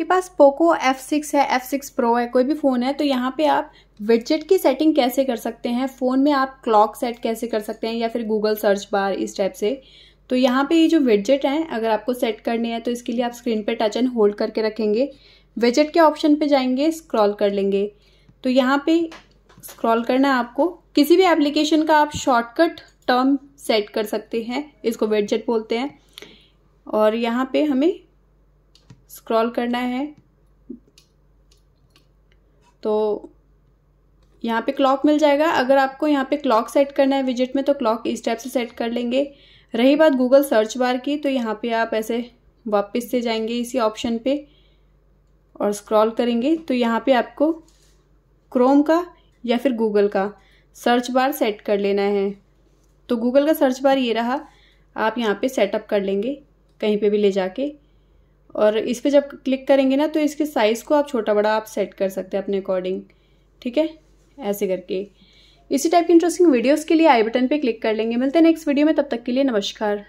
आपके पास Poco F6 है F6 Pro है कोई भी फ़ोन है तो यहाँ पे आप विडजेट की सेटिंग कैसे कर सकते हैं फ़ोन में आप क्लॉक सेट कैसे कर सकते हैं या फिर गूगल सर्च बार इस टाइप से तो यहाँ पे ये जो विडजेट हैं अगर आपको सेट करने हैं तो इसके लिए आप स्क्रीन पे टच एंड होल्ड करके रखेंगे विडजेट के ऑप्शन पे जाएंगे स्क्रॉल कर लेंगे तो यहाँ पे स्क्रॉल करना है आपको किसी भी एप्लीकेशन का आप शॉर्टकट टर्म सेट कर सकते हैं इसको विडजेट बोलते हैं और यहाँ पे हमें स्क्रॉल करना है तो यहाँ पे क्लॉक मिल जाएगा अगर आपको यहाँ पे क्लॉक सेट करना है विजिट में तो क्लॉक इस टाइप से सेट कर लेंगे रही बात गूगल सर्च बार की तो यहाँ पे आप ऐसे वापस से जाएंगे इसी ऑप्शन पे और स्क्रॉल करेंगे तो यहाँ पे आपको क्रोम का या फिर गूगल का सर्च बार सेट कर लेना है तो गूगल का सर्च बार ये रहा आप यहाँ पे सेटअप कर लेंगे कहीं पे भी ले जाके और इस पर जब क्लिक करेंगे ना तो इसके साइज़ को आप छोटा बड़ा आप सेट कर सकते हैं अपने अकॉर्डिंग ठीक है ऐसे करके इसी टाइप की इंटरेस्टिंग वीडियोस के लिए आई बटन पे क्लिक कर लेंगे मिलते हैं नेक्स्ट वीडियो में तब तक के लिए नमस्कार